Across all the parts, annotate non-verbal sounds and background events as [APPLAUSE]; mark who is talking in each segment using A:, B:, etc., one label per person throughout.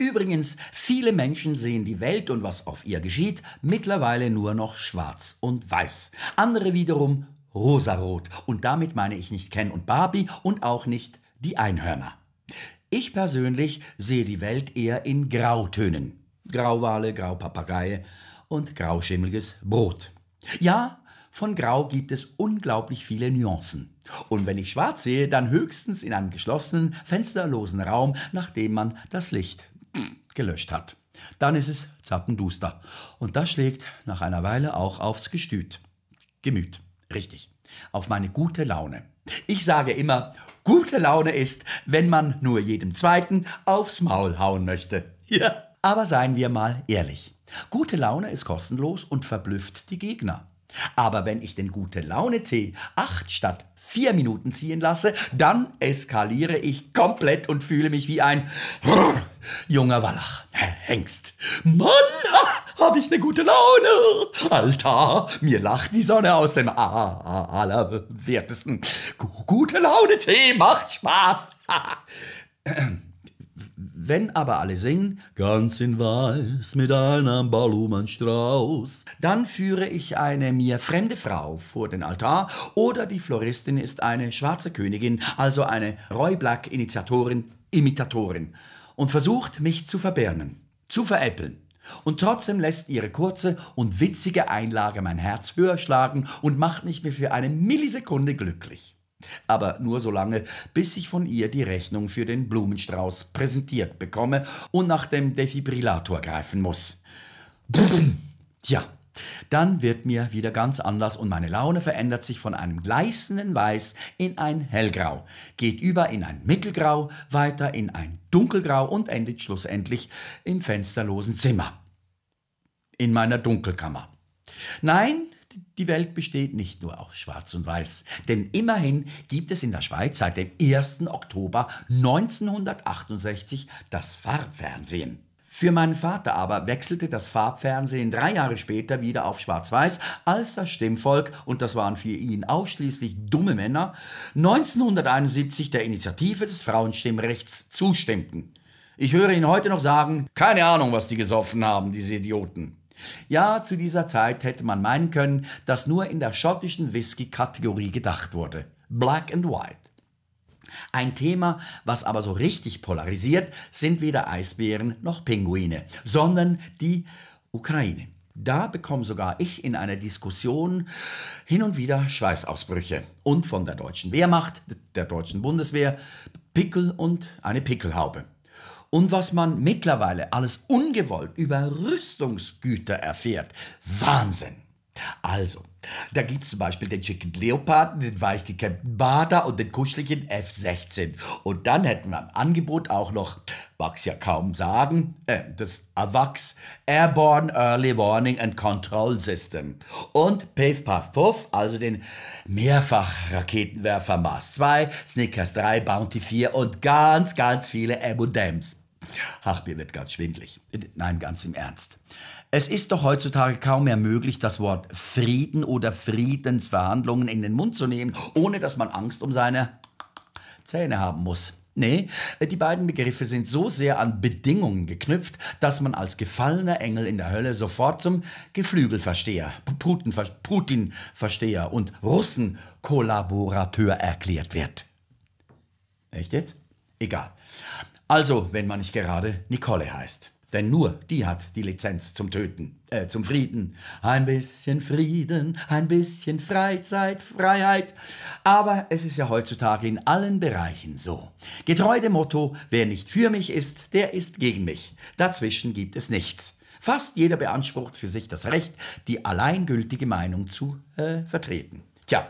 A: Übrigens, viele Menschen sehen die Welt und was auf ihr geschieht mittlerweile nur noch schwarz und weiß. Andere wiederum rosarot. Und damit meine ich nicht Ken und Barbie und auch nicht die Einhörner. Ich persönlich sehe die Welt eher in Grautönen. Grauwale, Graupapagei und grauschimmeliges Brot. Ja, von Grau gibt es unglaublich viele Nuancen. Und wenn ich schwarz sehe, dann höchstens in einem geschlossenen, fensterlosen Raum, nachdem man das Licht gelöscht hat. Dann ist es zappenduster. Und das schlägt nach einer Weile auch aufs Gestüt. Gemüt. Richtig. Auf meine gute Laune. Ich sage immer, gute Laune ist, wenn man nur jedem Zweiten aufs Maul hauen möchte. [LAUGHS] Ja. Aber seien wir mal ehrlich. Gute Laune ist kostenlos und verblüfft die Gegner. Aber wenn ich den gute Laune-Tee acht statt vier Minuten ziehen lasse, dann eskaliere ich komplett und fühle mich wie ein [LAUGHS] junger Wallach, äh, Hengst. Mann, ah, hab ich eine gute Laune. Alter, mir lacht die Sonne aus dem allerwertesten. Gute Laune-Tee macht Spaß. [LAUGHS] Wenn aber alle singen, ganz in weiß mit einem Balumanstrauß, dann führe ich eine mir fremde Frau vor den Altar oder die Floristin ist eine schwarze Königin, also eine Roy-Black-Initiatorin, Imitatorin und versucht mich zu verbirnen, zu veräppeln. Und trotzdem lässt ihre kurze und witzige Einlage mein Herz höher schlagen und macht mich mir für eine Millisekunde glücklich. Aber nur so lange, bis ich von ihr die Rechnung für den Blumenstrauß präsentiert bekomme und nach dem Defibrillator greifen muss. Tja, dann wird mir wieder ganz anders und meine Laune verändert sich von einem gleißenden Weiß in ein Hellgrau, geht über in ein Mittelgrau, weiter in ein Dunkelgrau und endet schlussendlich im fensterlosen Zimmer. In meiner Dunkelkammer. Nein, die Welt besteht nicht nur aus Schwarz und Weiß, denn immerhin gibt es in der Schweiz seit dem 1. Oktober 1968 das Farbfernsehen. Für meinen Vater aber wechselte das Farbfernsehen drei Jahre später wieder auf Schwarz-Weiß, als das Stimmvolk, und das waren für ihn ausschließlich dumme Männer, 1971 der Initiative des Frauenstimmrechts zustimmten. Ich höre ihn heute noch sagen, keine Ahnung, was die gesoffen haben, diese Idioten. Ja, zu dieser Zeit hätte man meinen können, dass nur in der schottischen Whisky-Kategorie gedacht wurde. Black and White. Ein Thema, was aber so richtig polarisiert, sind weder Eisbären noch Pinguine, sondern die Ukraine. Da bekomme sogar ich in einer Diskussion hin und wieder Schweißausbrüche. Und von der deutschen Wehrmacht, der deutschen Bundeswehr, Pickel und eine Pickelhaube und was man mittlerweile alles ungewollt über Rüstungsgüter erfährt. Wahnsinn! Also, da gibt es zum Beispiel den schicken Leoparden, den weichgekämmten Bader und den kuscheligen F-16. Und dann hätten wir im Angebot auch noch, mag's ja kaum sagen, äh, das AWACS, Airborne Early Warning and Control System. Und Piff Puff Puff, also den Mehrfachraketenwerfer Mars 2, Snickers 3, Bounty 4 und ganz, ganz viele M&Ms. Ach, mir wird ganz schwindlig. Nein, ganz im Ernst. Es ist doch heutzutage kaum mehr möglich, das Wort Frieden oder Friedensverhandlungen in den Mund zu nehmen, ohne dass man Angst um seine Zähne haben muss. Nee, die beiden Begriffe sind so sehr an Bedingungen geknüpft, dass man als gefallener Engel in der Hölle sofort zum Geflügelversteher, Putinversteher und Russenkollaborateur erklärt wird. Echt jetzt? Egal. Also, wenn man nicht gerade Nicole heißt. Denn nur die hat die Lizenz zum Töten, äh, zum Frieden. Ein bisschen Frieden, ein bisschen Freizeit, Freiheit. Aber es ist ja heutzutage in allen Bereichen so. Getreu dem Motto, wer nicht für mich ist, der ist gegen mich. Dazwischen gibt es nichts. Fast jeder beansprucht für sich das Recht, die alleingültige Meinung zu äh, vertreten. Tja,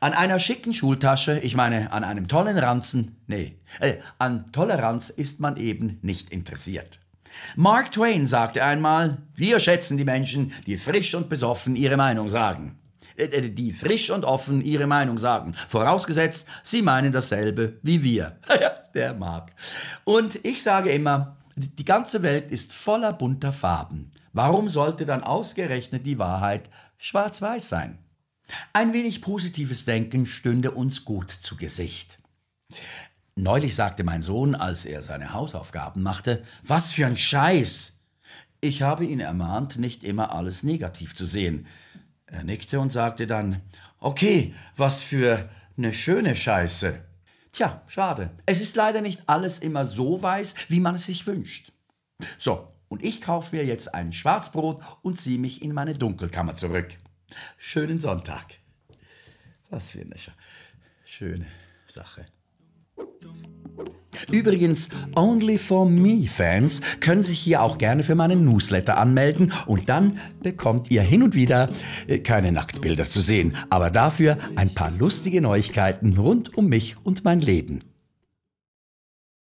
A: an einer schicken Schultasche, ich meine an einem tollen Ranzen, nee, äh, an Toleranz ist man eben nicht interessiert. Mark Twain sagte einmal, wir schätzen die Menschen, die frisch und besoffen ihre Meinung sagen. Äh, äh die frisch und offen ihre Meinung sagen. Vorausgesetzt, sie meinen dasselbe wie wir. [LAUGHS] Der Mark. Und ich sage immer, die ganze Welt ist voller bunter Farben. Warum sollte dann ausgerechnet die Wahrheit schwarz-weiß sein? Ein wenig positives Denken stünde uns gut zu Gesicht. Neulich sagte mein Sohn, als er seine Hausaufgaben machte, was für ein Scheiß. Ich habe ihn ermahnt, nicht immer alles negativ zu sehen. Er nickte und sagte dann, okay, was für eine schöne Scheiße. Tja, schade. Es ist leider nicht alles immer so weiß, wie man es sich wünscht. So, und ich kaufe mir jetzt ein Schwarzbrot und ziehe mich in meine Dunkelkammer zurück. Schönen Sonntag. Was für eine schöne Sache. Übrigens, Only for Me Fans können sich hier auch gerne für meinen Newsletter anmelden und dann bekommt ihr hin und wieder äh, keine Nacktbilder zu sehen, aber dafür ein paar lustige Neuigkeiten rund um mich und mein Leben.